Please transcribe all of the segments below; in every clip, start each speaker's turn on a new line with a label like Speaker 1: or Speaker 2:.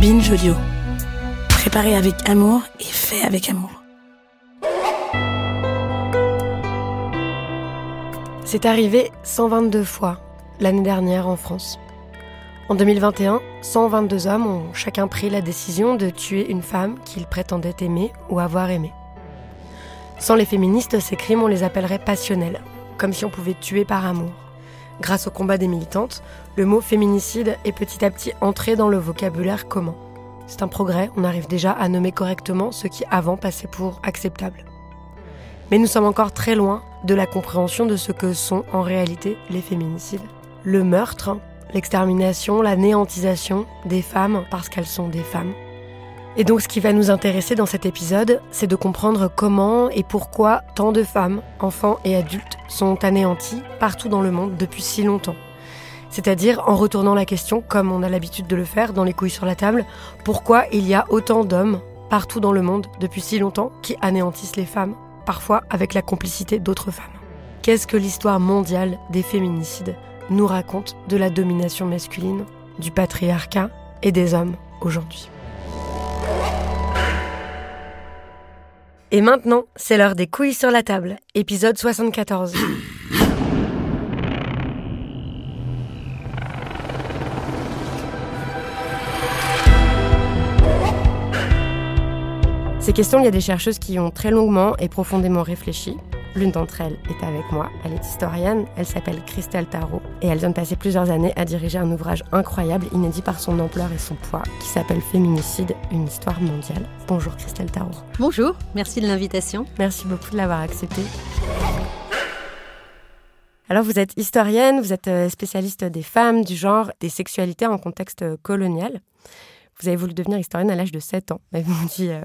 Speaker 1: Binge Audio. Préparé avec amour et fait avec amour. C'est arrivé 122 fois l'année dernière en France. En 2021, 122 hommes ont chacun pris la décision de tuer une femme qu'ils prétendaient aimer ou avoir aimée. Sans les féministes, ces crimes, on les appellerait passionnels, comme si on pouvait tuer par amour. Grâce au combat des militantes, le mot féminicide est petit à petit entré dans le vocabulaire commun. C'est un progrès, on arrive déjà à nommer correctement ce qui avant passait pour acceptable. Mais nous sommes encore très loin de la compréhension de ce que sont en réalité les féminicides. Le meurtre, l'extermination, la néantisation des femmes parce qu'elles sont des femmes, et donc ce qui va nous intéresser dans cet épisode, c'est de comprendre comment et pourquoi tant de femmes, enfants et adultes sont anéantis partout dans le monde depuis si longtemps. C'est-à-dire en retournant la question, comme on a l'habitude de le faire dans les couilles sur la table, pourquoi il y a autant d'hommes partout dans le monde depuis si longtemps qui anéantissent les femmes, parfois avec la complicité d'autres femmes. Qu'est-ce que l'histoire mondiale des féminicides nous raconte de la domination masculine, du patriarcat et des hommes aujourd'hui Et maintenant, c'est l'heure des couilles sur la table, épisode 74. Ces questions, il y a des chercheuses qui ont très longuement et profondément réfléchi, L'une d'entre elles est avec moi. Elle est historienne, elle s'appelle Christelle Tarot et elle vient de passer plusieurs années à diriger un ouvrage incroyable, inédit par son ampleur et son poids, qui s'appelle Féminicide, une histoire mondiale. Bonjour Christelle Tarot. Bonjour, merci de l'invitation. Merci beaucoup de l'avoir acceptée. Alors vous êtes historienne, vous êtes euh, spécialiste des femmes, du genre, des sexualités en contexte euh, colonial. Vous avez voulu devenir historienne à l'âge de 7 ans, m'avez-vous dit euh,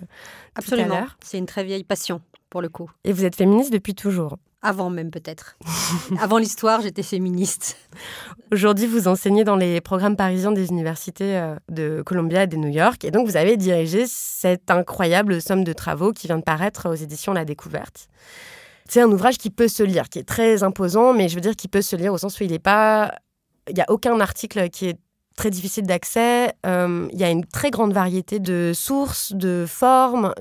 Speaker 1: Absolument. C'est une très vieille passion pour le coup. Et vous êtes féministe depuis toujours Avant même peut-être. Avant l'histoire, j'étais féministe. Aujourd'hui, vous enseignez dans les programmes parisiens des universités euh, de Columbia et de New York. Et donc, vous avez dirigé cette incroyable somme de travaux qui vient de paraître aux éditions La Découverte. C'est un ouvrage qui peut se lire, qui est très imposant, mais je veux dire qu'il peut se lire au sens où il n'est pas il n'y a aucun article qui est très difficile d'accès. Euh, il y a une très grande variété de sources, de formes.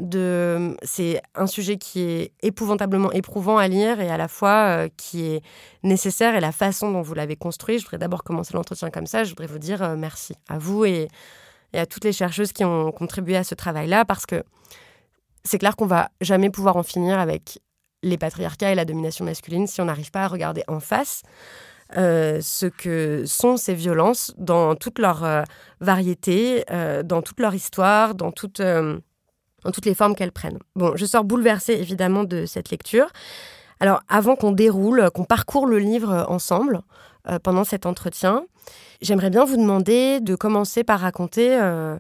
Speaker 1: C'est un sujet qui est épouvantablement éprouvant à lire et à la fois euh, qui est nécessaire. Et la façon dont vous l'avez construit, je voudrais d'abord commencer l'entretien comme ça. Je voudrais vous dire euh, merci à vous et, à toutes les chercheuses qui ont contribué à ce travail-là parce que c'est clair qu'on va jamais pouvoir en finir avec les patriarcats et la domination masculine si on n'arrive pas à regarder en face. Euh, ce que sont ces violences dans toute leur euh, variété, euh, dans toute leur histoire, dans toutes les formes qu'elles prennent. Bon, je sors bouleversée évidemment de cette lecture. Alors, avant qu'on déroule, qu'on parcourt le livre ensemble pendant cet entretien, j'aimerais bien vous demander de commencer par raconter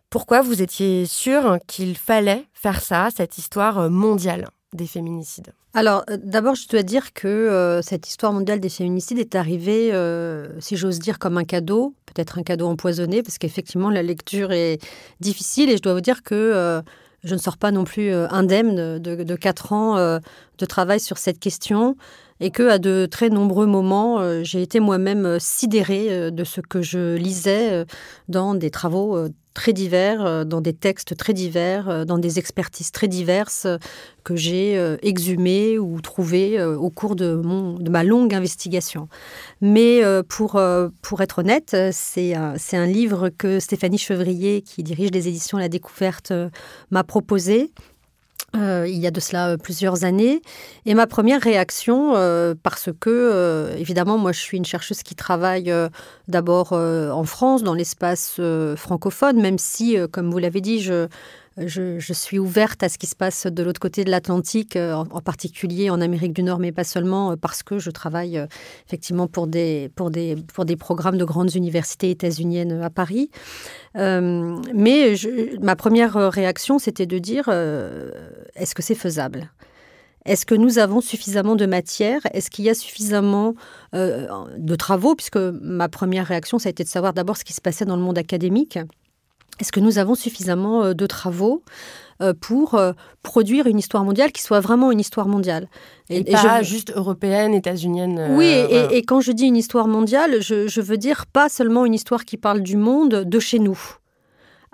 Speaker 1: pourquoi vous étiez sûr qu'il fallait faire ça, cette histoire mondiale des féminicides
Speaker 2: Alors, euh, d'abord, je dois dire que euh, cette histoire mondiale des féminicides est arrivée, euh, si j'ose dire, comme un cadeau, peut-être un cadeau empoisonné, parce qu'effectivement, la lecture est difficile et je dois vous dire que je ne sors pas non plus indemne de, de quatre ans de travail sur cette question et que à de très nombreux moments, euh, j'ai été moi-même euh, sidérée euh, de ce que je lisais dans des travaux très divers, dans des textes très divers, dans des expertises très diverses que j'ai exhumées ou trouvées au cours de, ma longue investigation. Mais pour, être honnête, c'est un livre que Stéphanie Chevrier, qui dirige les éditions La Découverte, m'a proposé euh, il y a de cela euh, plusieurs années. Et ma première réaction, euh, parce que, évidemment, moi, je suis une chercheuse qui travaille d'abord en France, dans l'espace francophone, même si, comme vous l'avez dit, je, je, suis ouverte à ce qui se passe de l'autre côté de l'Atlantique, euh, en, particulier en Amérique du Nord, mais pas seulement, euh, parce que je travaille euh, effectivement pour des, programmes de grandes universités états-uniennes à Paris. mais ma première réaction, c'était de dire, est-ce que c'est faisable est-ce que nous avons suffisamment de matière Est-ce qu'il y a suffisamment de travaux Puisque ma première réaction, ça a été de savoir d'abord ce qui se passait dans le monde académique est-ce que nous avons suffisamment euh, de travaux euh, pour euh, produire une histoire mondiale qui soit vraiment une histoire mondiale Et, pas juste européenne, états-unienne. Oui, et, quand je dis une histoire mondiale, je veux dire pas seulement une histoire qui parle du monde de chez nous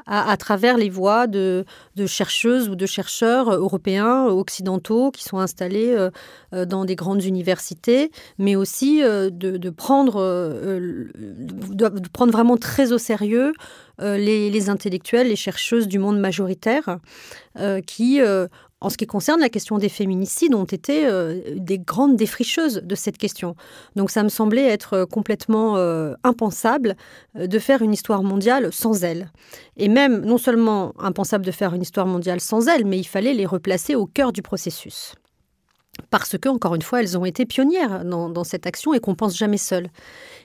Speaker 2: à, travers les voix de, chercheuses ou de chercheurs euh, européens, euh, occidentaux, qui sont installés euh, dans des grandes universités, mais aussi de, prendre, prendre vraiment très au sérieux les, les, intellectuels, les chercheuses du monde majoritaire, qui en ce qui concerne la question des féminicides, ont été euh, des grandes défricheuses de cette question. Donc ça me semblait être euh, complètement euh, impensable de faire une histoire mondiale sans elles. Et même, non seulement impensable de faire une histoire mondiale sans elles, mais il fallait les replacer au cœur du processus. Parce que, encore une fois, elles ont été pionnières dans, cette action et qu'on pense jamais seules.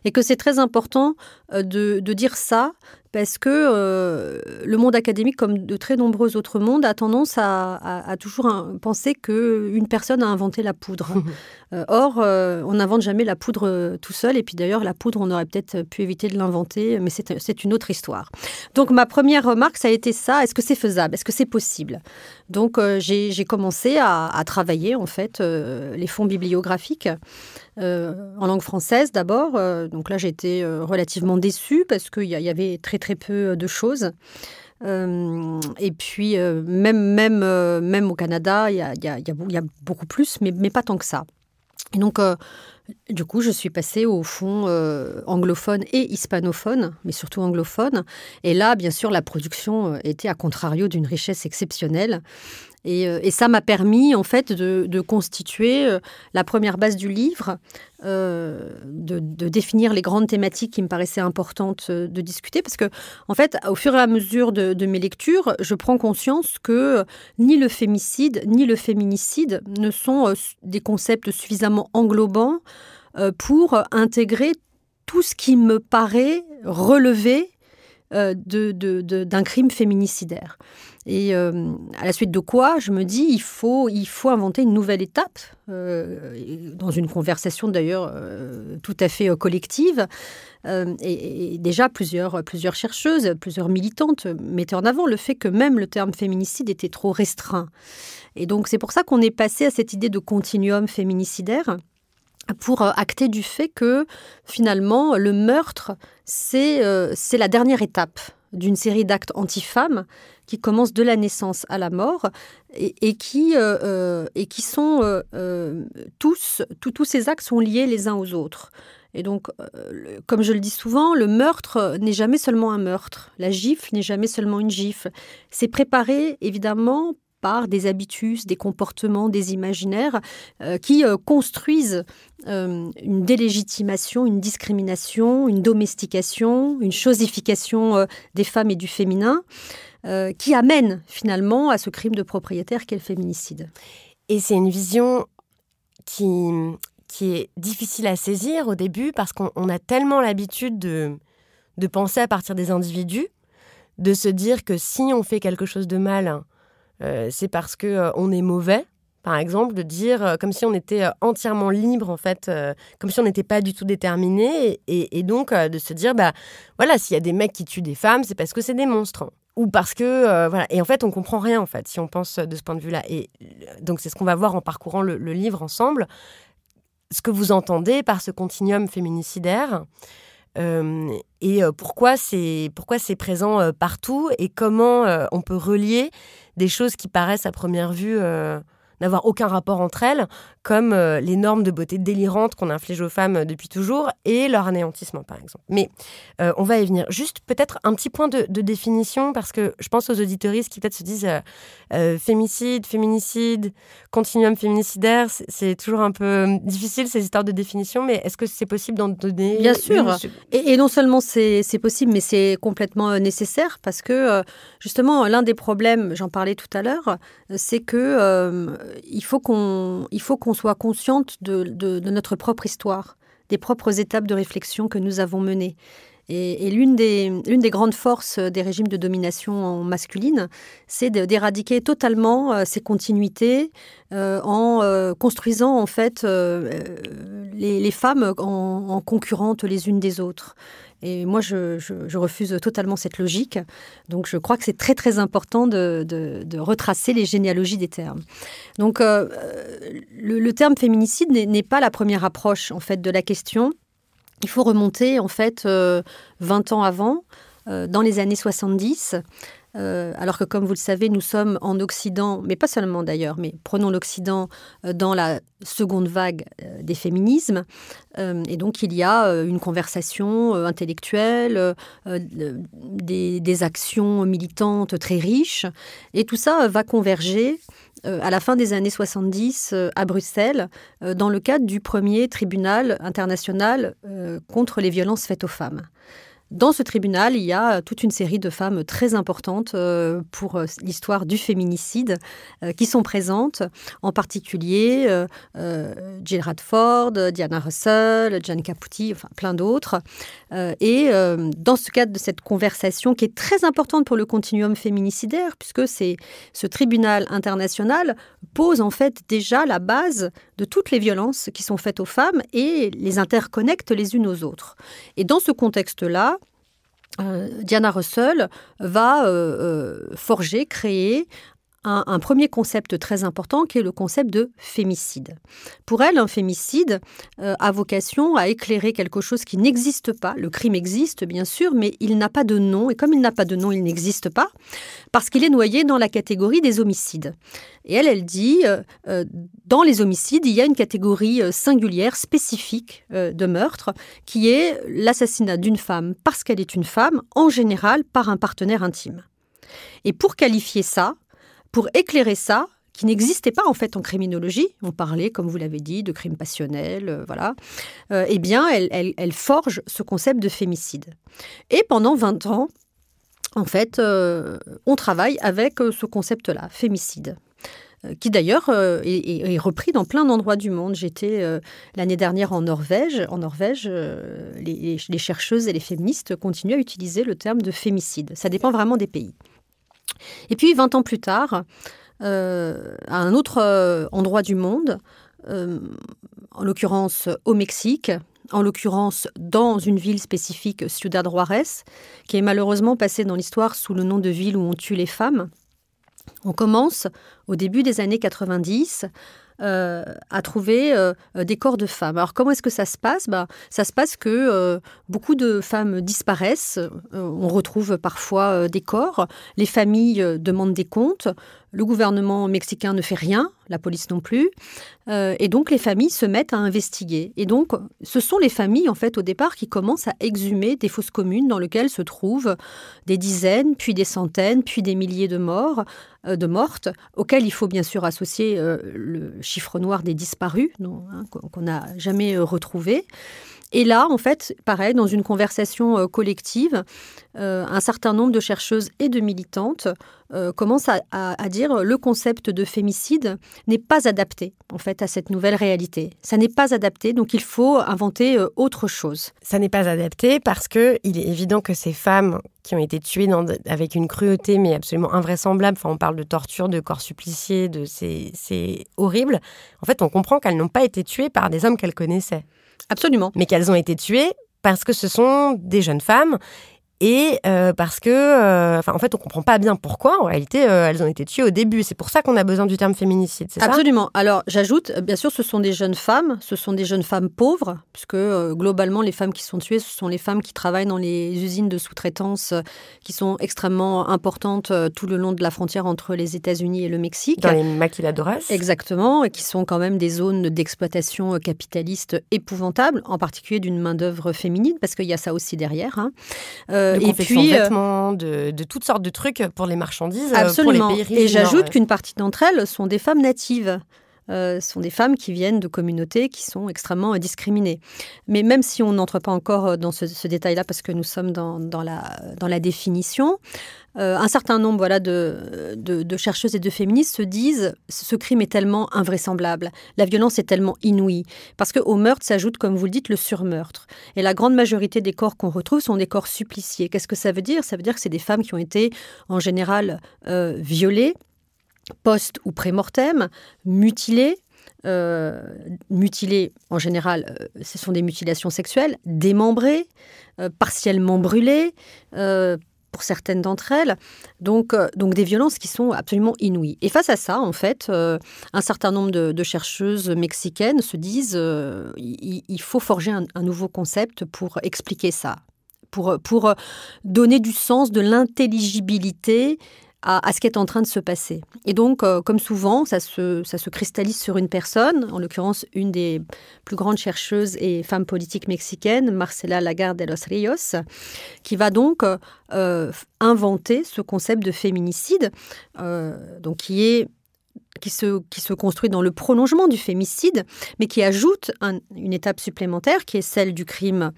Speaker 2: Et que c'est très important de dire ça parce que euh, le monde académique, comme de très nombreux autres mondes, a tendance à, toujours penser qu'une personne a inventé la poudre. Euh, or, euh, on n'invente jamais la poudre euh, tout seul. Et puis d'ailleurs, la poudre, on aurait peut-être pu éviter de l'inventer, mais c'est une autre histoire. Donc ma première remarque, ça a été ça. Est-ce que c'est faisable Est-ce que c'est possible Donc j'ai commencé à, travailler en fait les fonds bibliographiques. en langue française d'abord. donc là, j'étais relativement déçue parce qu'il y, avait très très peu de choses. et puis même même même au Canada, il y a, beaucoup plus, mais pas tant que ça. Et donc, euh, du coup, je suis passée au fond euh, anglophone et hispanophone, mais surtout anglophone. Et là, bien sûr, la production euh, était à contrario d'une richesse exceptionnelle. Euh, et, ça m'a permis, en fait, de, constituer euh, la première base du livre, euh, de, définir les grandes thématiques qui me paraissaient importantes de discuter. Parce que, en fait, au fur et à mesure de, mes lectures, je prends conscience que ni le fémicide, ni le féminicide ne sont des concepts suffisamment englobants pour intégrer tout ce qui me paraît relever d'un crime féminicidaire. Et euh, à la suite de quoi, je me dis, il faut, inventer une nouvelle étape, euh, dans une conversation d'ailleurs euh, tout à fait collective. Et, déjà, plusieurs, plusieurs chercheuses, plusieurs militantes mettaient en avant le fait que même le terme féminicide était trop restreint. Et donc, c'est pour ça qu'on est passé à cette idée de continuum féminicidaire pour acter du fait que finalement, le meurtre, c'est la dernière étape d'une série d'actes anti-femmes qui commencent de la naissance à la mort et, qui, euh, euh, et qui sont euh, tous, tous ces actes sont liés les uns aux autres. Et donc, comme je le dis souvent, le meurtre n'est jamais seulement un meurtre. La gifle n'est jamais seulement une gifle. C'est préparé, évidemment, des habitus, des comportements, des imaginaires euh, qui euh, construisent euh, une délégitimation, une discrimination, une domestication, une chosification des femmes et du féminin, qui amène finalement à ce crime de propriétaire qu'est le féminicide.
Speaker 1: Et c'est une vision qui, est difficile à saisir au début parce qu'on a tellement l'habitude de, de penser à partir des individus, de se dire que si on fait quelque chose de mal, euh, c'est parce que euh, on est mauvais par exemple, de dire euh, comme si on était entièrement libre, en fait, comme si on n'était pas du tout déterminé, et, donc de se dire, bah voilà, s'il y a des mecs qui tuent des femmes, c'est parce que c'est des monstres. Ou parce que, et en fait, on comprend rien, en fait, si on pense de ce point de vue-là. Et donc, c'est ce qu'on va voir en parcourant le, livre ensemble, ce que vous entendez par ce continuum féminicidaire. Euh, et euh, pourquoi c'est pourquoi c'est présent euh, partout et comment on peut relier des choses qui paraissent à première vue n'avoir aucun rapport entre elles, comme euh, les normes de beauté délirantes qu'on inflige aux femmes euh, depuis toujours et leur anéantissement, par exemple. Mais euh, on va y venir. Juste peut-être un petit point de, définition, parce que je pense aux auditoristes qui peut-être se disent féminicide fémicide, féminicide, continuum féminicidaire, c'est toujours un peu difficile ces histoires de définition, mais est-ce que c'est possible d'en donner Bien sûr.
Speaker 2: et non seulement c'est possible, mais c'est complètement nécessaire, parce que justement, l'un des problèmes, j'en parlais tout à l'heure, c'est que il faut qu'on soit consciente de, notre propre histoire, des propres étapes de réflexion que nous avons menées. Et, l'une des, des, grandes forces des régimes de domination masculine, c'est d'éradiquer totalement euh, ces continuités euh, en euh, construisant en fait les, femmes en, concurrentes les unes des autres. Et moi, je, refuse totalement cette logique. Donc, je crois que c'est très, très important de, retracer les généalogies des termes. Donc, le, le, terme féminicide n'est pas la première approche, en fait, de la question. Il faut remonter en fait 20 euh, ans avant, euh, dans les années 70 euh, alors que, comme vous le savez, nous sommes en Occident, mais pas seulement d'ailleurs, mais prenons l'Occident dans la seconde vague des féminismes. et donc, il y a une conversation intellectuelle, des, des actions militantes très riches. Et tout ça va converger euh, à la fin des années 70 euh, à Bruxelles euh, dans le cadre du premier tribunal international contre les violences faites aux femmes. Dans ce tribunal, il y a toute une série de femmes très importantes pour l'histoire du féminicide qui sont présentes, en particulier Jill Radford, Diana Russell, Jane Caputi, enfin plein d'autres. Euh, et euh, dans ce cadre de cette conversation qui est très importante pour le continuum féminicidaire, puisque c'est ce tribunal international pose en fait déjà la base de toutes les violences qui sont faites aux femmes et les interconnecte les unes aux autres. Et dans ce contexte-là, euh, Diana Russell va forger, créer un, premier concept très important qui est le concept de fémicide. Pour elle, un fémicide euh, a vocation à éclairer quelque chose qui n'existe pas. Le crime existe, bien sûr, mais il n'a pas de nom. Et comme il n'a pas de nom, il n'existe pas parce qu'il est noyé dans la catégorie des homicides. Et elle, elle dit, euh, euh, dans les homicides, il y a une catégorie singulière, spécifique de meurtre, qui est l'assassinat d'une femme parce qu'elle est une femme, en général par un partenaire intime. Et pour qualifier ça, pour éclairer ça, qui n'existait pas en fait en criminologie, on parlait, comme vous l'avez dit, de crimes passionnels, euh, voilà, euh, eh bien, elle, forge ce concept de fémicide. Et pendant 20 ans, en fait, euh, on travaille avec ce concept-là, fémicide qui d'ailleurs est, repris dans plein d'endroits du monde. J'étais l'année dernière en Norvège. En Norvège, les, chercheuses et les féministes continuent à utiliser le terme de fémicide. Ça dépend vraiment des pays. Et puis, 20 ans plus tard, euh, à un autre euh, endroit du monde, euh, en l'occurrence au Mexique, en l'occurrence dans une ville spécifique, Ciudad Juarez, qui est malheureusement passée dans l'histoire sous le nom de ville où on tue les femmes. On commence, au début des années 90, euh, à trouver euh, des corps de femmes. Alors comment est-ce que ça se passe bah, Ça se passe que euh, beaucoup de femmes disparaissent, on retrouve parfois des corps, les familles demandent des comptes, le gouvernement mexicain ne fait rien, la police non plus. Euh, et donc les familles se mettent à investiguer. Et donc ce sont les familles en fait au départ qui commencent à exhumer des fosses communes dans lesquelles se trouvent des dizaines, puis des centaines, puis des milliers de morts, euh, de mortes, auxquelles il faut bien sûr associer euh, le chiffre noir des disparus, hein, qu'on n'a jamais retrouvé. Et là, en fait, pareil, dans une conversation euh, collective, euh, un certain nombre de chercheuses et de militantes euh, commencent à, dire que dire le concept de fémicide n'est pas adapté en fait à cette nouvelle réalité. Ça n'est pas adapté, donc il faut inventer
Speaker 1: autre chose. Ça n'est pas adapté parce que il est évident que ces femmes qui ont été tuées avec une cruauté mais absolument invraisemblable, enfin on parle de torture, de corps suppliciés, de c'est horrible. En fait, on comprend qu'elles n'ont pas été tuées par des hommes qu'elles connaissaient. Absolument. Mais qu'elles ont été tuées parce que ce sont des jeunes femmes et euh, parce que, euh, en fait, on comprend pas bien pourquoi. En réalité, euh, elles ont été tuées au début. C'est pour ça qu'on a besoin du terme féminicide. c'est
Speaker 2: Absolument. Alors, j'ajoute, bien sûr, ce sont des jeunes femmes, ce sont des jeunes femmes pauvres, puisque globalement, les femmes qui sont tuées, ce sont les femmes qui travaillent dans les usines de sous-traitance qui sont extrêmement importantes tout le long de la frontière entre les États-Unis et le Mexique. Dans les maquiladoras. Exactement, et qui sont quand même des zones d'exploitation capitaliste épouvantable, en particulier d'une main-d'œuvre féminine, parce qu'il y a ça aussi derrière. Hein de puis, de euh,
Speaker 1: vêtements, de, toutes sortes de trucs pour les marchandises, absolument. Euh, pour les Et j'ajoute qu'une
Speaker 2: partie d'entre elles sont des femmes natives. Euh, ce sont des femmes qui viennent de communautés qui sont extrêmement euh, discriminées. Mais même si on n'entre pas encore euh, dans ce, détail-là, parce que nous sommes dans, la, définition, un certain nombre de, chercheuses et de féministes se disent ce crime est tellement invraisemblable, la violence est tellement inouïe, parce qu'au meurtre s'ajoute, comme vous le dites, le surmeurtre. Et la grande majorité des corps qu'on retrouve sont des corps suppliciés. Qu'est-ce que ça veut dire Ça veut dire que c'est des femmes qui ont été en général violées post ou pré-mortem, mutilés, euh, mutilés en général, euh, ce sont des mutilations sexuelles, Démembrés, euh, partiellement brûlés, pour certaines d'entre elles. Donc, donc des violences qui sont absolument inouïes. Et face à ça, en fait, un certain nombre de, chercheuses mexicaines se disent il, faut forger un, nouveau concept pour expliquer ça. Pour, pour, donner du sens, de l'intelligibilité à, ce qui est en train de se passer. Et donc, euh, comme souvent, ça se, ça se cristallise sur une personne, en l'occurrence une des plus grandes chercheuses et femmes politiques mexicaines, Marcela Lagarde de los Ríos, qui va donc euh, euh, inventer ce concept de féminicide, donc qui est qui se, qui se, construit dans le prolongement du fémicide, mais qui ajoute une étape supplémentaire, qui est celle du crime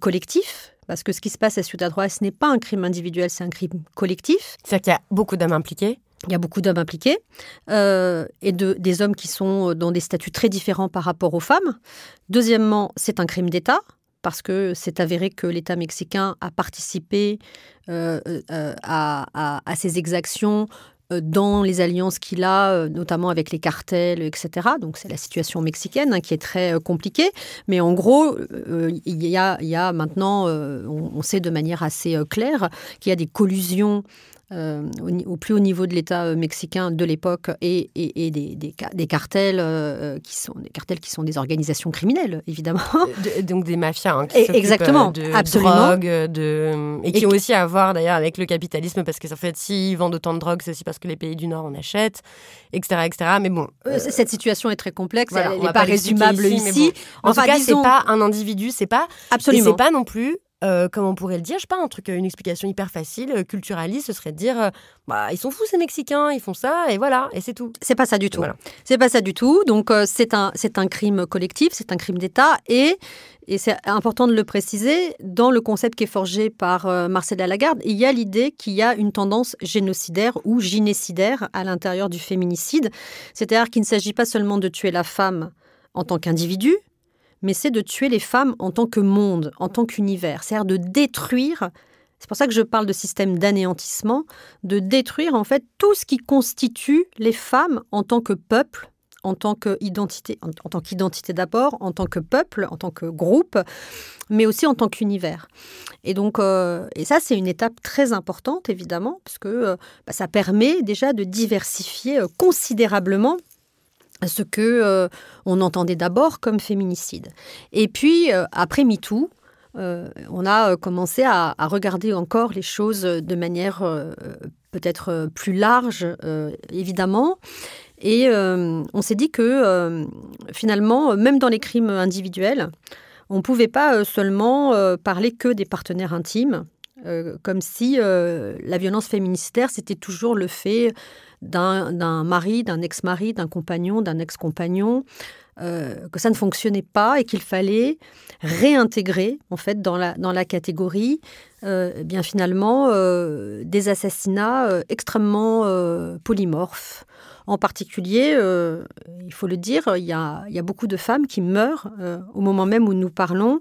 Speaker 2: collectif, parce que ce qui se passe à Ciudad Juárez, ce n'est pas un crime individuel, c'est un crime collectif. C'est-à-dire qu'il y a beaucoup d'hommes impliqués il y a beaucoup d'hommes impliqués euh, et des hommes qui sont euh, dans des statuts très différents par rapport aux femmes. Deuxièmement, c'est un crime d'État parce que c'est avéré que l'État mexicain a participé euh, à, ces exactions euh, dans les alliances qu'il a, euh, notamment avec les cartels, etc. Donc c'est la situation mexicaine hein, qui est très euh, compliquée. Mais en gros, il, y a, il, y a, maintenant, on, sait de manière assez claire qu'il y a des collusions euh, au, plus haut niveau de l'État euh, mexicain de l'époque et, et, des, des, cartels euh, qui sont des cartels qui sont des organisations criminelles évidemment donc des
Speaker 1: mafias hein, qui de drogue de et qui ont aussi à voir d'ailleurs avec le capitalisme parce que en fait s'ils ils vendent autant de drogue c'est aussi parce que les pays du Nord en achètent etc etc mais bon cette situation est très complexe elle n'est pas, résumable ici, en tout cas c'est pas un individu c'est pas absolument c'est pas non plus euh, comment on pourrait le dire, je sais pas, euh, une explication hyper facile, euh, culturaliste, ce serait de dire, bah, ils sont fous ces Mexicains, ils font ça et voilà, et c'est tout. C'est pas ça du tout.
Speaker 2: C'est pas ça du tout. Donc c'est un, crime collectif, c'est un crime d'État et c'est important de le préciser, dans le concept qui est forgé par Marcela Lagarde, il y a l'idée qu'il y a une tendance génocidaire ou gynécidaire à l'intérieur du féminicide. C'est-à-dire qu'il ne s'agit pas seulement de tuer la femme en tant qu'individu, mais c'est de tuer les femmes en tant que monde, en tant qu'univers, c'est-à-dire de détruire, c'est pour ça que je parle de système d'anéantissement, de détruire en fait tout ce qui constitue les femmes en tant que peuple, en tant qu'identité, en, en tant qu'identité d'abord, en tant que peuple, en tant que groupe, mais aussi en tant qu'univers. Et donc, euh, et ça, c'est une étape très importante, évidemment, parce que euh, bah, ça permet déjà de diversifier euh, considérablement ce que euh, on entendait d'abord comme féminicide. Et puis, euh, après MeToo, euh, on a commencé à, regarder encore les choses de manière peut-être plus large, évidemment. Et on s'est dit que finalement, même dans les crimes individuels, on ne pouvait pas seulement parler que des partenaires intimes, comme si la violence féministère, c'était toujours le fait d'un mari, d'un ex-mari, d'un compagnon, d'un ex-compagnon, euh, que ça ne fonctionnait pas et qu'il fallait réintégrer en fait dans la, catégorie euh, bien finalement euh, des assassinats extrêmement polymorphes. En particulier, il faut le dire, il y, a, beaucoup de femmes qui meurent au moment même où nous parlons,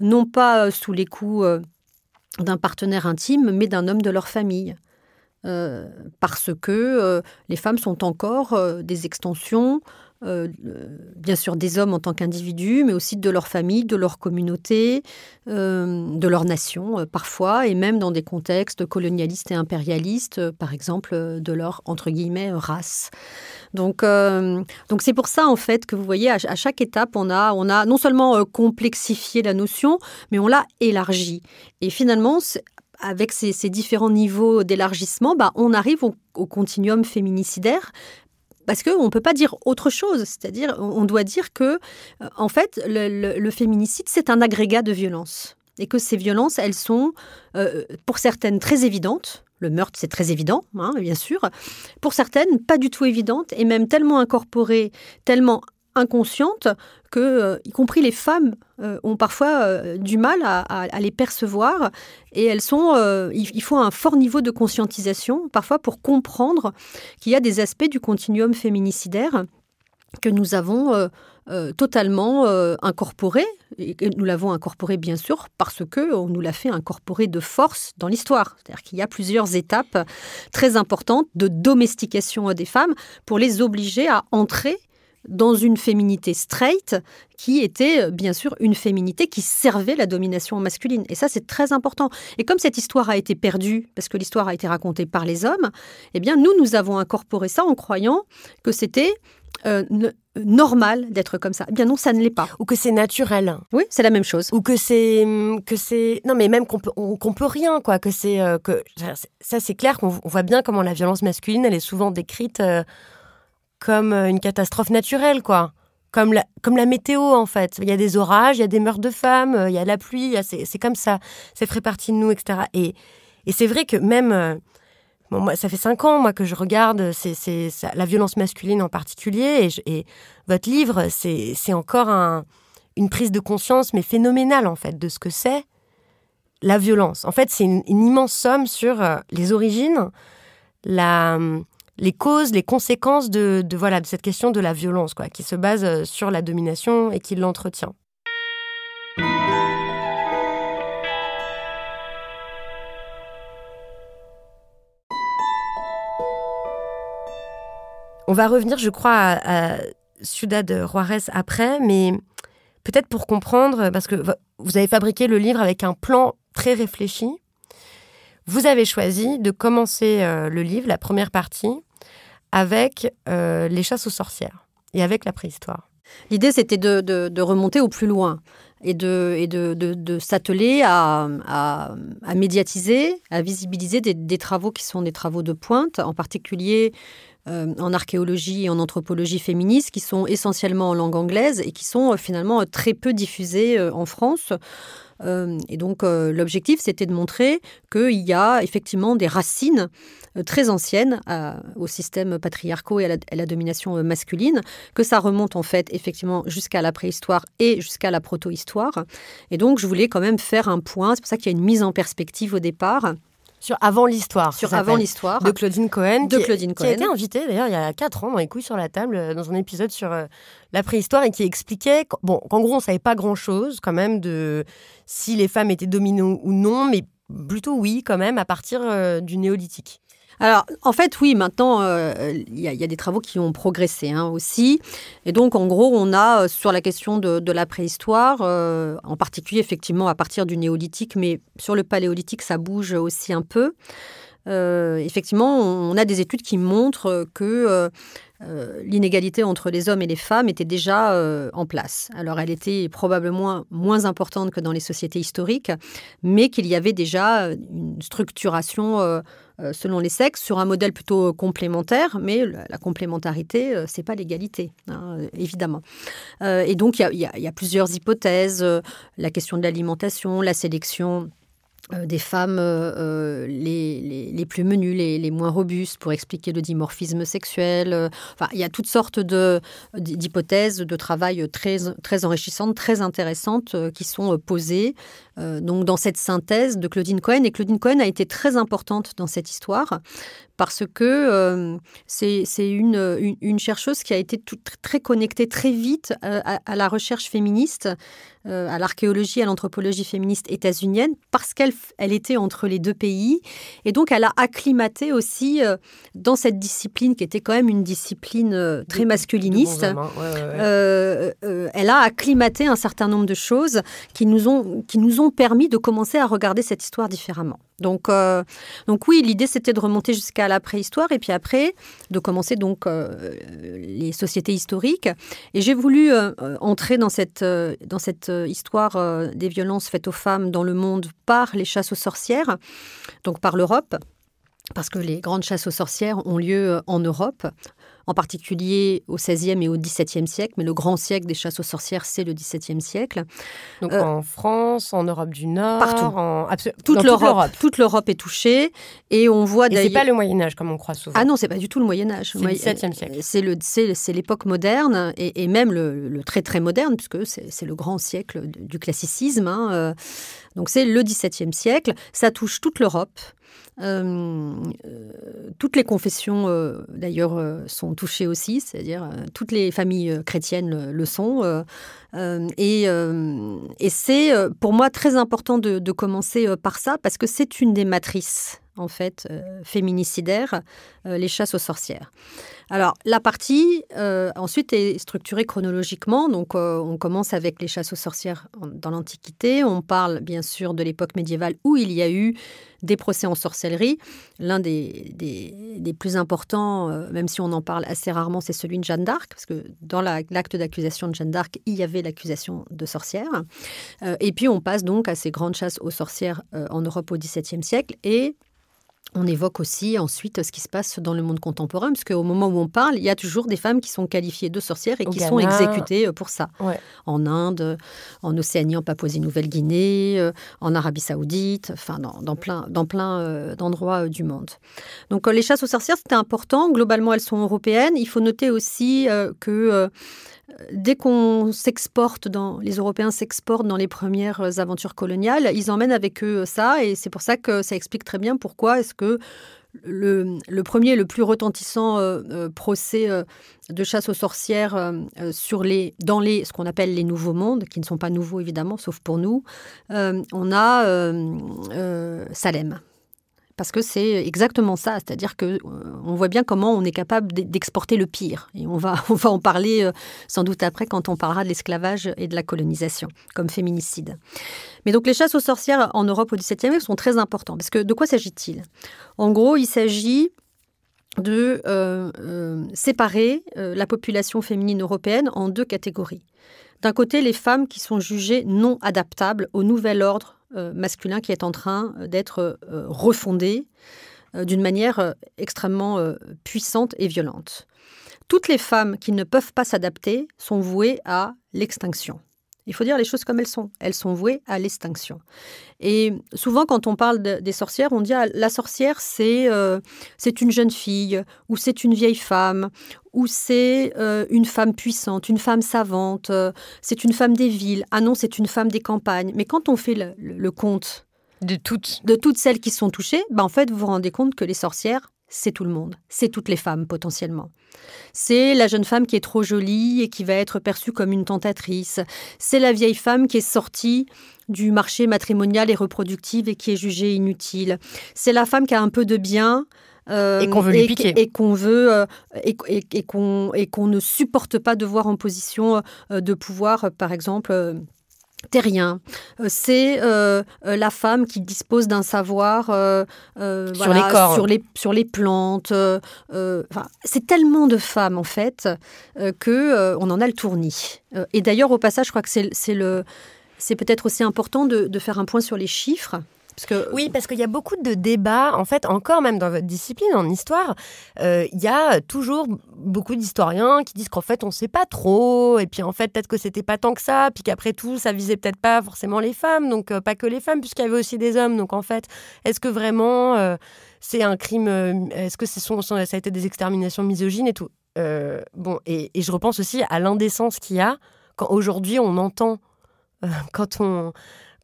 Speaker 2: non pas sous les coups d'un partenaire intime, mais d'un homme de leur famille. Euh, parce que euh, les femmes sont encore euh, des extensions, bien sûr des hommes en tant qu'individus, mais aussi de leur famille, de leur communauté, de leur nation parfois, et même dans des contextes colonialistes et impérialistes, par exemple de leur entre guillemets race. Donc, donc c'est pour ça en fait que vous voyez à, chaque étape on a, on a non seulement complexifié la notion, mais on l'a élargie. Et finalement, avec ces, différents niveaux d'élargissement, bah, on arrive au, continuum féminicidaire parce qu'on ne peut pas dire autre chose. C'est-à-dire, on doit dire que, euh, en fait, le, féminicide, c'est un agrégat de violences. Et que ces violences, elles sont, euh, pour certaines, très évidentes. Le meurtre, c'est très évident, hein, bien sûr. Pour certaines, pas du tout évidentes, et même tellement incorporées, tellement inconscientes que, euh, y compris les femmes, euh, ont parfois euh, du mal à, les percevoir. Et elles sont, il faut un fort niveau de conscientisation parfois pour comprendre qu'il y a des aspects du continuum féminicidaire que nous avons totalement incorporés. Et nous l'avons incorporé bien sûr parce que on nous l'a fait incorporer de force dans l'histoire. C'est-à-dire qu'il y a plusieurs étapes très importantes de domestication des femmes pour les obliger à entrer dans une féminité straight qui était euh, bien sûr une féminité qui servait la domination masculine. Et ça, c'est très important. Et comme cette histoire a été perdue, parce que l'histoire a été racontée par les hommes, eh bien nous, nous avons incorporé ça en croyant que c'était euh, normal d'être comme ça. Eh bien non, ça ne l'est pas. Ou que c'est naturel. Oui, c'est la même chose. Ou
Speaker 1: que c'est hum, que c'est non, mais même qu'on peut peut rien quoi. Que c'est euh, que ça c'est clair qu'on voit bien comment la violence masculine elle est souvent décrite comme euh, une catastrophe naturelle, quoi. Comme la, comme la météo, en fait. Il y a des orages, il y a des meurtres de femmes, euh, il y a la pluie, c'est comme ça. Ça ferait partie de nous, etc. Et, et c'est vrai que même. Euh, bon, moi, ça fait cinq ans moi, que je regarde c'est la violence masculine en particulier. Et, votre livre, c'est encore un, une prise de conscience, mais phénoménale, en fait, de ce que c'est la violence. En fait, c'est une, immense somme sur les origines, la, hum, les causes, les conséquences de, voilà, cette question de la violence, quoi, qui se base euh, sur la domination et qui l'entretient. On va revenir, je crois, à, à Ciudad Juarez après, mais peut-être pour comprendre, parce que vous avez fabriqué le livre avec un plan très réfléchi, vous avez choisi de commencer euh, le livre, la première partie, avec euh, les chasses aux sorcières et avec la préhistoire. L'idée, c'était de, remonter au plus loin et de, et
Speaker 2: de, s'atteler à, médiatiser, à visibiliser des, des, travaux qui sont des travaux de pointe, en particulier euh, en archéologie et en anthropologie féministe qui sont essentiellement en langue anglaise et qui sont euh, finalement euh, très peu diffusées en France. et donc l'objectif, c'était de montrer qu'il y a effectivement des racines très anciennes au système patriarcal et à la, à la, domination masculine, que ça remonte en fait effectivement jusqu'à la préhistoire et jusqu'à la protohistoire. Et donc je voulais quand même faire un point, c'est pour ça qu'il y a une mise en perspective au départ sur Avant l'histoire. Sur Avant l'histoire. De
Speaker 1: Claudine Cohen. De qui, Cohen. a été invitée d'ailleurs il y a 4 ans dans Les couilles sur la table, euh, dans un épisode sur euh, la préhistoire et qui expliquait bon, qu'en gros, on savait pas grand-chose quand même de si les femmes étaient dominées ou non, mais plutôt oui quand même à partir euh, du néolithique. Alors, en fait, oui, maintenant, euh, il y, a des travaux qui ont progressé hein, aussi.
Speaker 2: Et donc, en gros, on a, euh, sur la question de, de la préhistoire, euh, en particulier, effectivement, à partir du néolithique, mais sur le paléolithique, ça bouge aussi un peu. effectivement, on a des études qui montrent que l'inégalité entre les hommes et les femmes était déjà en place. Alors elle était probablement moins importante que dans les sociétés historiques, mais qu'il y avait déjà une structuration euh, selon les sexes sur un modèle plutôt complémentaire, mais la complémentarité, n'est euh, pas l'égalité, hein, euh, évidemment. et donc, il y, a plusieurs hypothèses la question de l'alimentation, la sélection des femmes les, les, plus menues, les, les, moins robustes, pour expliquer le dimorphisme sexuel. Enfin, il y a toutes sortes d'hypothèses de, travail très, très enrichissantes, très intéressantes, qui sont posées euh, donc dans cette synthèse de Claudine Cohen. Et Claudine Cohen a été très importante dans cette histoire parce que euh, c'est une, une, chercheuse qui a été très connectée très vite euh, à, la recherche féministe, à l'archéologie, à l'anthropologie féministe états-unienne, parce qu'elle elle était entre les deux pays. Et donc, elle a acclimaté aussi dans cette discipline qui était quand même une discipline très masculiniste. Hein. elle a acclimaté un certain nombre de choses qui nous ont, qui nous ont permis de commencer à regarder cette histoire différemment. Donc, euh, donc oui, l'idée c'était de remonter jusqu'à la préhistoire et puis après de commencer donc euh, les sociétés historiques. Et j'ai voulu euh, entrer dans cette, dans cette histoire des violences faites aux femmes dans le monde par les chasses aux sorcières, donc par l'Europe parce que les grandes chasses aux sorcières ont lieu en Europe, en particulier au XVIe et au XVIIe siècle, mais le grand siècle des chasses aux sorcières, c'est le XVIIe siècle. Donc euh, en France,
Speaker 1: en Europe du Nord, partout. En... toute l'Europe, toute l'Europe est touchée, et on voit d'ailleurs. C'est pas le Moyen Âge comme on croit souvent. Ah
Speaker 2: non, c'est pas du tout le Moyen Âge. C'est le
Speaker 1: XVIIe siècle. Euh, c'est le, c'est l'époque
Speaker 2: moderne et, même le, très très moderne, puisque c'est le grand siècle du classicisme. Hein, euh. Donc c'est le XVIIe siècle. Ça touche toute l'Europe. Euh, euh, toutes les confessions, euh, d'ailleurs, sont touchées aussi, c'est-à-dire toutes les familles chrétiennes le, sont. et, c'est pour moi très important de, commencer par ça, parce que c'est une des matrices en fait féminicidaires les chasses aux sorcières. Alors la partie ensuite est structurée chronologiquement, donc on commence avec les chasses aux sorcières dans l'Antiquité, on parle bien sûr de l'époque médiévale où il y a eu des procès en sorcellerie. L'un des, plus importants, euh, même si on en parle assez rarement, c'est celui de Jeanne d'Arc, parce que dans l'acte d'accusation de Jeanne d'Arc, il y avait l'accusation de sorcière. Euh, et puis on passe donc à ces grandes chasses aux sorcières euh, en Europe au XVIIe siècle. Et on évoque aussi ensuite ce qui se passe dans le monde contemporain, parce qu'au moment où on parle, il y a toujours des femmes qui sont qualifiées de sorcières et qui sont exécutées euh, pour ça. En Inde, en Océanie, en Papouasie-Nouvelle-Guinée, euh, en Arabie Saoudite, enfin dans, plein, euh, d'endroits du monde. Donc les chasses aux sorcières, c'était important. Globalement, elles sont européennes. Il faut noter aussi que dès qu'on s'exporte dans les Européens s'exportent dans les premières aventures coloniales, ils emmènent avec eux ça et c'est pour ça que ça explique très bien pourquoi est-ce que le, premier et le plus retentissant euh, euh, procès euh, de chasse aux sorcières sur dans les, ce qu'on appelle les nouveaux mondes, qui ne sont pas nouveaux évidemment, sauf pour nous, on a Salem. Parce que c'est exactement ça, c'est-à-dire que euh, on voit bien comment on est capable d'exporter le pire, et on va, va en parler euh, sans doute après quand on parlera de l'esclavage et de la colonisation comme féminicide. Mais donc les chasses aux sorcières en Europe au XVIIe siècle sont très importantes, parce que de quoi s'agit-il En gros, il s'agit de euh, séparer la population féminine européenne en deux catégories. D'un côté, les femmes qui sont jugées non adaptables au nouvel ordre euh, masculin qui est en train euh, d'être euh, refondé d'une manière extrêmement puissante et violente. Toutes les femmes qui ne peuvent pas s'adapter sont vouées à l'extinction. Il faut dire les choses comme elles sont. Elles sont vouées à l'extinction. Et souvent, quand on parle des sorcières, on dit ah, la sorcière, euh, c'est une jeune fille, ou c'est une vieille femme, ou c'est euh, une femme puissante, une femme savante, euh, c'est une femme des villes. Ah non, c'est une femme des campagnes. Mais quand on fait le, compte de toutes, de toutes celles qui sont touchées, bah, en fait, vous vous rendez compte que les sorcières, c'est tout le monde, c'est toutes les femmes potentiellement. C'est la jeune femme qui est trop jolie et qui va être perçue comme une tentatrice. C'est la vieille femme qui est sortie du marché matrimonial et reproductif et qui est jugée inutile. C'est la femme qui a un peu de bien, euh, et qu'on veut Et qu'on ne supporte pas de voir en position euh, de pouvoir, par exemple. Euh, terrien. Euh, c'est euh, euh, la femme qui dispose d'un savoir sur, les les sur les plantes. c'est tellement de femmes en fait que on en a le tournis. et d'ailleurs au passage, je crois que c'est peut-être aussi important
Speaker 1: de, faire un point sur les chiffres oui, parce qu'il y a beaucoup de débats, en fait, encore même dans votre discipline, en histoire, euh, il y a toujours beaucoup d'historiens qui disent qu'en fait, on ne sait pas trop, et puis en fait, peut-être que c'était pas tant que ça, puis qu'après tout, ça visait peut-être pas forcément les femmes, donc euh, pas que les femmes, puisqu'il y avait aussi des hommes. Donc en fait, est-ce que vraiment euh, c'est un crime Est-ce que ça a été des exterminations misogynes et tout Bon, et, et je repense aussi à l'indécence qu'il y a quand aujourd'hui on entend quand on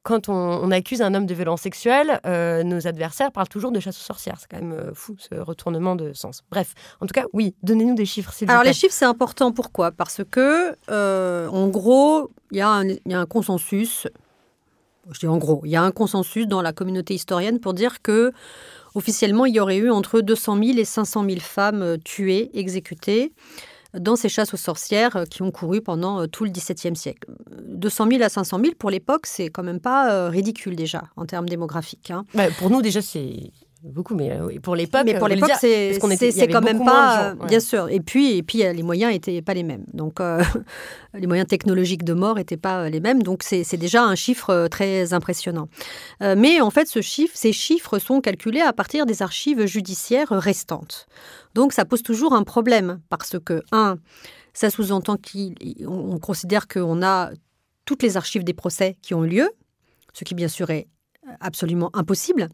Speaker 1: quand on, accuse un homme de violence sexuelle, euh, nos adversaires parlent toujours de chasse aux sorcières. C'est quand même euh, fou ce retournement de sens. Bref, en tout cas, oui, donnez-nous des chiffres. Alors les chiffres, c'est important. Pourquoi
Speaker 2: Parce que, euh, en gros, il y, a un consensus. Je dis en gros, il y a un consensus dans la communauté historienne pour dire que officiellement, il y aurait eu entre 200 000 et 500 000 femmes tuées, exécutées dans ces chasses aux sorcières euh, qui ont couru pendant euh, tout le XVIIe siècle. 200 euh, 000 à 500 000 pour l'époque, c'est quand même pas ridicule déjà en termes démographiques. Hein.
Speaker 1: Bah, pour nous déjà, c'est beaucoup, mais euh, pour l'époque, mais pour l'époque, c'est c'est quand même pas, bien
Speaker 2: sûr. Et puis, et puis, euh, les moyens étaient pas les mêmes. Donc, euh, les moyens technologiques de mort étaient pas les mêmes. Donc, c'est déjà un chiffre très impressionnant. mais en fait, ce chiffre, ces chiffres sont calculés à partir des archives judiciaires restantes. Donc, ça pose toujours un problème parce que un, ça sous-entend qu'on considère qu'on a toutes les archives des procès qui ont eu lieu, ce qui bien sûr est absolument impossible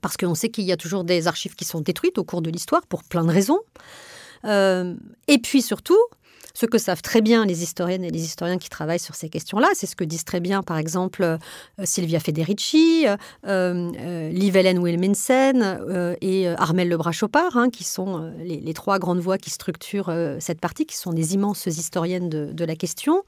Speaker 2: parce qu'on sait qu'il y a toujours des archives qui sont détruites au cours de l'histoire pour plein de raisons. Euh, et puis surtout, ce que savent très bien les historiennes et les historiens qui travaillent sur ces questions-là, c'est ce que disent très bien, par exemple, euh, Sylvia Federici, euh, euh Liv Helen et Armel Lebras-Chopard, hein, qui sont les, trois grandes voix qui structurent cette partie, qui sont des immenses historiennes de, de la question.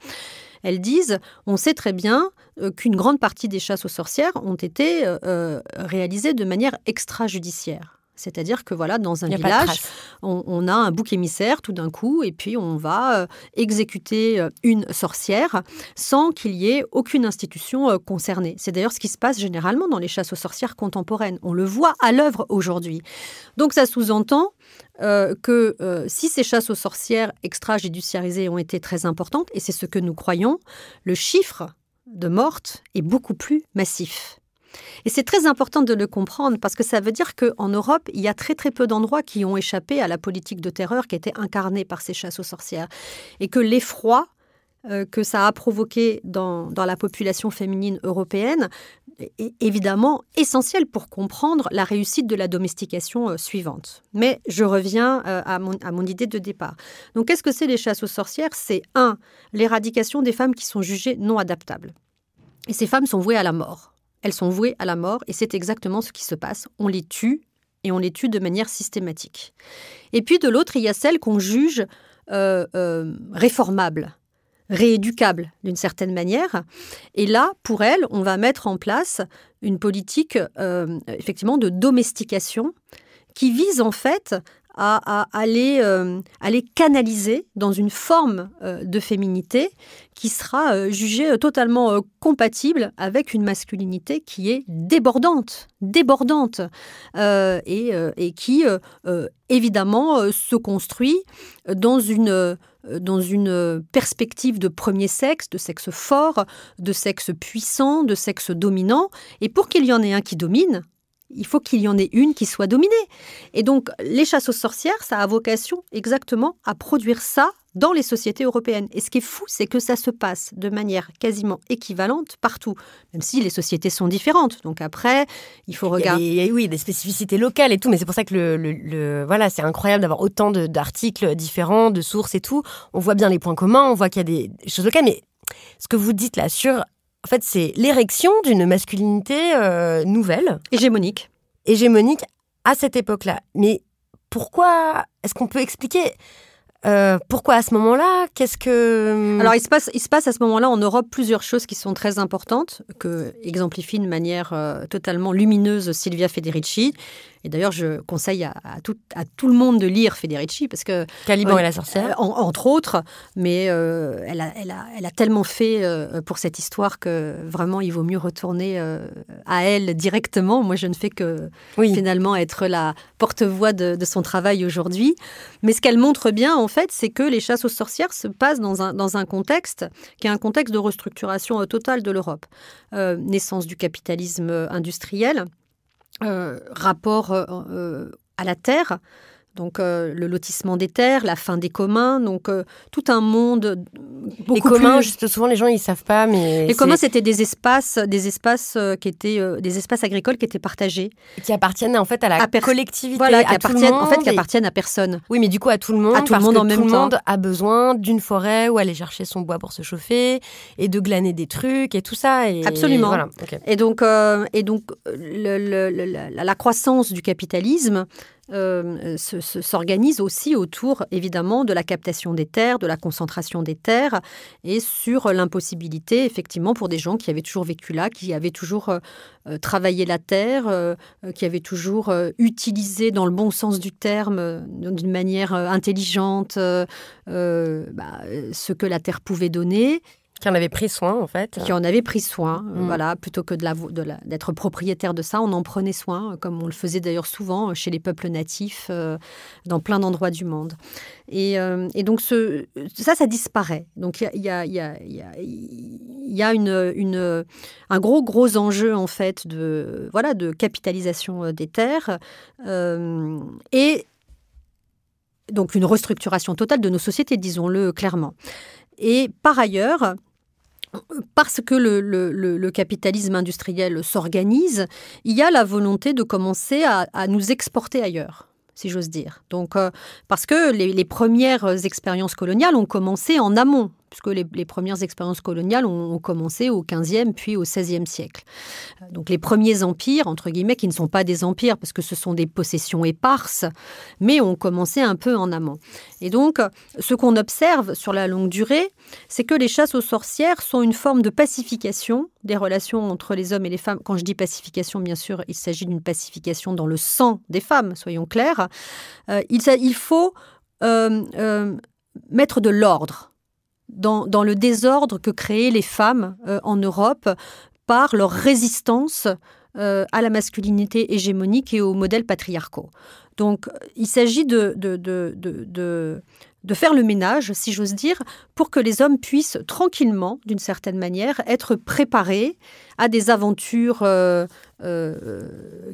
Speaker 2: Elles disent, on sait très bien euh, qu'une grande partie des chasses aux sorcières ont été euh, euh, réalisées de manière extrajudiciaire. C'est-à-dire que voilà, dans un village, on, a un bouc émissaire tout d'un coup, et puis on va euh, exécuter euh, une sorcière sans qu'il y ait aucune institution euh, concernée. C'est d'ailleurs ce qui se passe généralement dans les chasses aux sorcières contemporaines. On le voit à l'œuvre aujourd'hui. Donc ça sous-entend que si ces chasses aux sorcières extrajudiciarisées ont été très importantes, et c'est ce que nous croyons, le chiffre de mortes est beaucoup plus massif. Et c'est très important de le comprendre parce que ça veut dire qu'en Europe, il y a très très peu d'endroits qui ont échappé à la politique de terreur qui était incarnée par ces chasses aux sorcières. Et que l'effroi euh, que ça a provoqué dans, la population féminine européenne est évidemment essentiel pour comprendre la réussite de la domestication euh, suivante. Mais je reviens euh, à, mon, à, mon, idée de départ. Donc qu'est-ce que c'est les chasses aux sorcières C'est un L'éradication des femmes qui sont jugées non adaptables. Et ces femmes sont vouées à la mort elles sont vouées à la mort et c'est exactement ce qui se passe. On les tue et on les tue de manière systématique. Et puis de l'autre, il y a celles qu'on juge euh, euh, réformables, rééducables d'une certaine manière. Et là, pour elles, on va mettre en place une politique euh, effectivement de domestication qui vise en fait à, euh, aller canaliser dans une forme euh, de féminité qui sera euh, jugée totalement compatible avec une masculinité qui est débordante, débordante, et, qui, évidemment, se construit dans une dans une perspective de premier sexe, de sexe fort, de sexe puissant, de sexe dominant. Et pour qu'il y en ait un qui domine, il faut qu'il y en ait une qui soit dominée. Et donc, les chasses aux sorcières, ça a vocation exactement à produire ça dans les sociétés européennes. Et ce qui est fou, c'est que ça se passe de manière quasiment équivalente partout, même si les
Speaker 1: sociétés sont différentes. Donc après, il faut regarder. Il il y a, oui, des spécificités locales et tout, mais c'est pour ça que le, voilà, c'est incroyable d'avoir autant d'articles différents, de sources et tout. On voit bien les points communs, on voit qu'il y a des choses locales, mais ce que vous dites là sur en fait, c'est l'érection d'une masculinité euh, nouvelle. Hégémonique. Hégémonique à cette époque-là. Mais pourquoi Est-ce qu'on peut expliquer euh, pourquoi à ce moment-là Qu'est-ce que hum, Alors il se
Speaker 2: passe, il se passe à ce moment-là en Europe plusieurs choses qui sont très importantes que exemplifie de manière euh, totalement lumineuse Silvia Federici. Et d'ailleurs, je conseille à, tout, le monde de lire Federici parce que Caliban euh, et la sorcière, euh, entre autres. Mais euh, elle, a, tellement fait pour cette histoire que vraiment, il vaut mieux retourner à elle directement. Moi, je ne fais que finalement être la porte-voix de, son travail aujourd'hui. Mais ce qu'elle montre bien, en fait, c'est que les chasses aux sorcières se passent dans un, dans un contexte qui est un contexte de restructuration totale de l'Europe, naissance du capitalisme industriel euh, rapport euh, euh, à la terre, donc euh, le lotissement des terres, la fin des communs, donc euh, tout un monde
Speaker 1: beaucoup les communs, souvent les gens ils savent pas, les communs c'était
Speaker 2: des espaces, des espaces euh, qui étaient des espaces agricoles qui étaient partagés, qui appartiennent en fait à la collectivité, qui appartiennent en fait qui à
Speaker 1: personne. Oui, mais du coup à tout le monde, à tout le monde en même temps. monde a besoin d'une forêt où aller chercher son bois pour se chauffer et de glaner des trucs et tout ça. Et... Absolument. Et donc
Speaker 2: et donc la croissance du capitalisme euh, s'organise aussi autour, évidemment, de la captation des terres, de la concentration des terres, et sur l'impossibilité, effectivement, pour des gens qui avaient toujours vécu là, qui avaient toujours euh, euh, travaillé la terre, euh, qui avaient toujours utilisé, dans le bon sens du terme, d'une manière intelligente, bah, ce que la terre pouvait donner qui en avait pris soin en fait. Qui en avait pris soin, euh, mm. voilà, plutôt que d'être de la, de propriétaire de ça, on en prenait soin, euh, comme on le faisait d'ailleurs souvent euh, chez les peuples natifs, dans plein d'endroits du monde. Et, et donc ce, ça, ça disparaît. Donc il y a, y a, y a, y a une, une, un gros, gros enjeu en fait de, voilà, de capitalisation des terres. et donc une restructuration totale de nos sociétés, disons-le clairement. Et par ailleurs, parce que le, capitalisme industriel s'organise, il y a la volonté de commencer à, nous exporter ailleurs si j'ose dire. Donc, euh, parce que les, premières expériences coloniales ont commencé en amont, puisque les, premières expériences coloniales ont, commencé au 15 puis au 16 siècle. Euh, donc les premiers empires, entre guillemets, qui ne sont pas des empires parce que ce sont des possessions éparses, mais ont commencé un peu en amont. Et donc, ce qu'on observe sur la longue durée, c'est que les chasses aux sorcières sont une forme de pacification des relations entre les hommes et les femmes. Quand je dis pacification, bien sûr, il s'agit d'une pacification dans le sang des femmes, soyons clairs. Euh, il, faut euh, mettre de l'ordre dans, le désordre que créaient les femmes euh, en Europe par leur résistance euh, à la masculinité hégémonique et aux modèles patriarcaux. Donc il s'agit de, de de faire le ménage, si j'ose dire, pour que les hommes puissent tranquillement, d'une certaine manière, être préparés à des aventures euh, euh,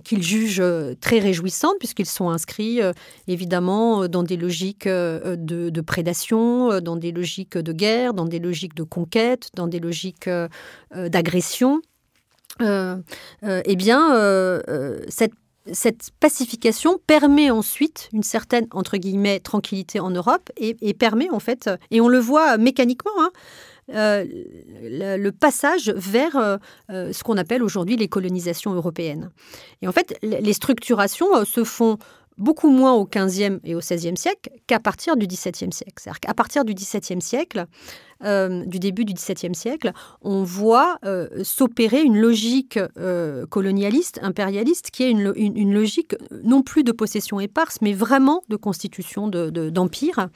Speaker 2: qu'ils jugent euh, très réjouissantes, puisqu'ils sont inscrits, évidemment, dans des logiques de, de, prédation, dans des logiques de guerre, dans des logiques de conquête, dans des logiques d'agression. eh bien, cette cette pacification permet ensuite une certaine, entre guillemets, tranquillité en Europe et, permet en fait, euh, et on le voit mécaniquement, hein, euh, le, passage vers euh, ce qu'on appelle aujourd'hui les colonisations européennes. Et en fait, les structurations se font beaucoup moins au XVe et au XVIe siècle qu'à partir du XVIIe siècle. C'est-à-dire qu'à partir du XVIIe siècle, euh, du début du XVIIe siècle, on voit euh, s'opérer une logique euh, colonialiste, impérialiste, qui est une, logique non plus de possession éparse, mais vraiment de constitution d'empire.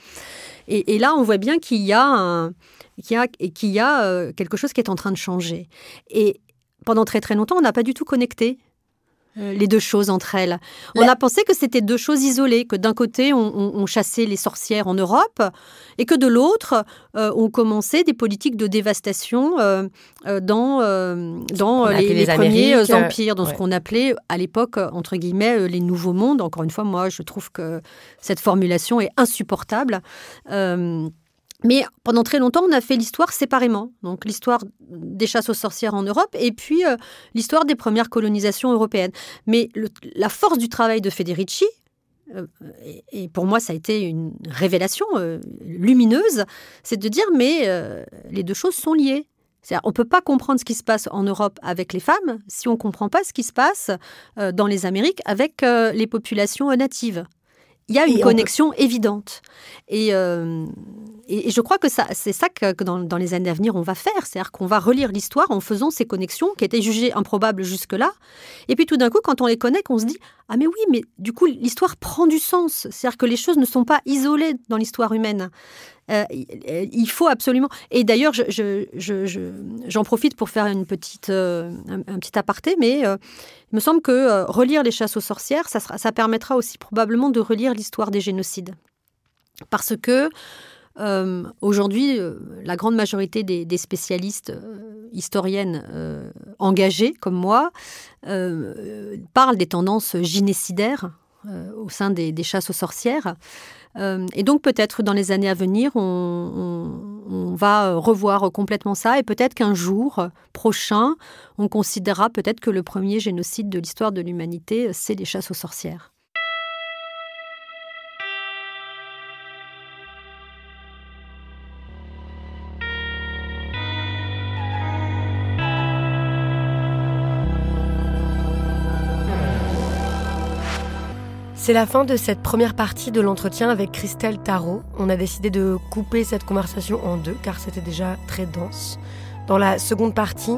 Speaker 2: et, là, on voit bien qu'il y a quelque chose qui est en train de changer. Et pendant très très longtemps, on n'a pas du tout connecté euh, les deux choses entre elles. On a pensé que c'était deux choses isolées, que d'un côté on, chassait les sorcières en Europe et que de l'autre euh, on commençait des politiques de dévastation euh, dans, dans les, premiers empires, dans ce qu'on appelait à l'époque entre guillemets les nouveaux mondes. Encore une fois, moi je trouve que cette formulation est insupportable. Mais pendant très longtemps, on a fait l'histoire séparément. Donc l'histoire des chasses aux sorcières en Europe et puis euh, l'histoire des premières colonisations européennes. Mais la force du travail de Federici, euh, et, pour moi ça a été une révélation euh, lumineuse, c'est de dire mais les deux choses sont liées. On ne peut pas comprendre ce qui se passe en Europe avec les femmes si on ne comprend pas ce qui se passe dans les Amériques avec les populations natives. Il y a une connexion évidente. Et et, je crois que ça, c'est ça que, dans, les années à venir, on va faire. C'est-à-dire qu'on va relire l'histoire en faisant ces connexions qui étaient jugées improbables jusque-là. Et puis tout d'un coup, quand on les connecte, on se dit Ah, mais oui, mais du coup, l'histoire prend du sens. C'est-à-dire que les choses ne sont pas isolées dans l'histoire humaine. Euh, il faut absolument. Et d'ailleurs, j'en je, profite pour faire une petite, euh, un, petit aparté, mais euh, il me semble que relire Les Chasses aux sorcières, ça, ça permettra aussi probablement de relire l'histoire des génocides. Parce que euh, aujourd'hui, euh, la grande majorité des, spécialistes euh, historiennes engagées, comme moi, parlent des tendances gynécidaires au sein des, chasses aux sorcières. et donc, peut-être dans les années à venir, on, on va revoir complètement ça. Et peut-être qu'un jour prochain, on considérera peut-être que le premier génocide de l'histoire de l'humanité, c'est les chasses aux sorcières.
Speaker 1: C'est la fin de cette première partie de l'entretien avec Christelle Tarot. On a décidé de couper cette conversation en deux car c'était déjà très dense. Dans la seconde partie,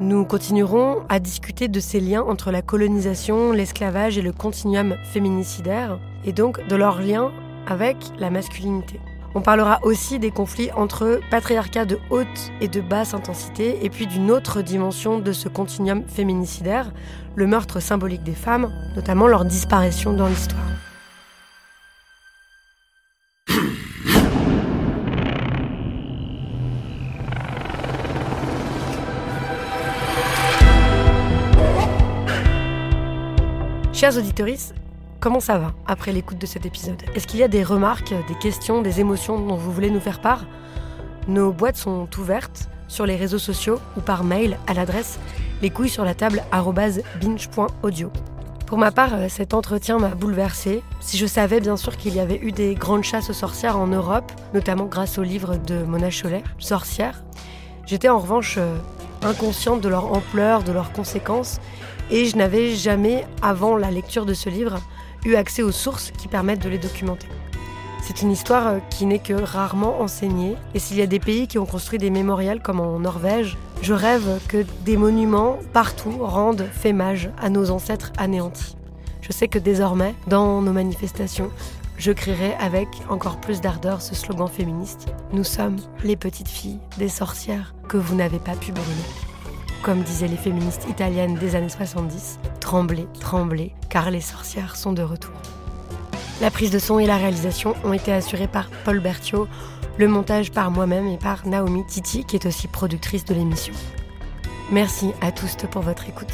Speaker 1: nous continuerons à discuter de ces liens entre la colonisation, l'esclavage et le continuum féminicidaire, et donc de leurs liens avec la masculinité. On parlera aussi des conflits entre patriarcat de haute et de basse intensité, et puis d'une autre dimension de ce continuum féminicidaire, le meurtre symbolique des femmes, notamment leur disparition dans l'histoire. Chers auditeurs, comment ça va après l'écoute de cet épisode Est-ce qu'il y a des remarques, des questions, des émotions dont vous voulez nous faire part Nos boîtes sont ouvertes sur les réseaux sociaux ou par mail à l'adresse les couilles sur la table binge.audio. Pour ma part, euh, cet entretien m'a bouleversée. Si je savais bien sûr qu'il y avait eu des grandes chasses aux sorcières en Europe, notamment grâce au livre de Mona Cholet, Sorcières, j'étais en revanche euh, inconsciente de leur ampleur, de leurs conséquences, et je n'avais jamais, avant la lecture de ce livre, eu accès aux sources qui permettent de les documenter. C'est une histoire euh, qui n'est que rarement enseignée, et s'il y a des pays qui ont construit des mémorials comme en Norvège, je rêve que des monuments partout rendent fémage à nos ancêtres anéantis. Je sais que désormais, dans nos manifestations, je crierai avec encore plus d'ardeur ce slogan féministe. Nous sommes les petites filles des sorcières que vous n'avez pas pu brûler. Comme disaient les féministes italiennes des années 70, tremblez, tremblez, car les sorcières sont de retour. La prise de son et la réalisation ont été assurées par Paul Berthiaud, le montage par moi-même et par Naomi Titi, qui est aussi productrice de l'émission. Merci à tous pour votre écoute.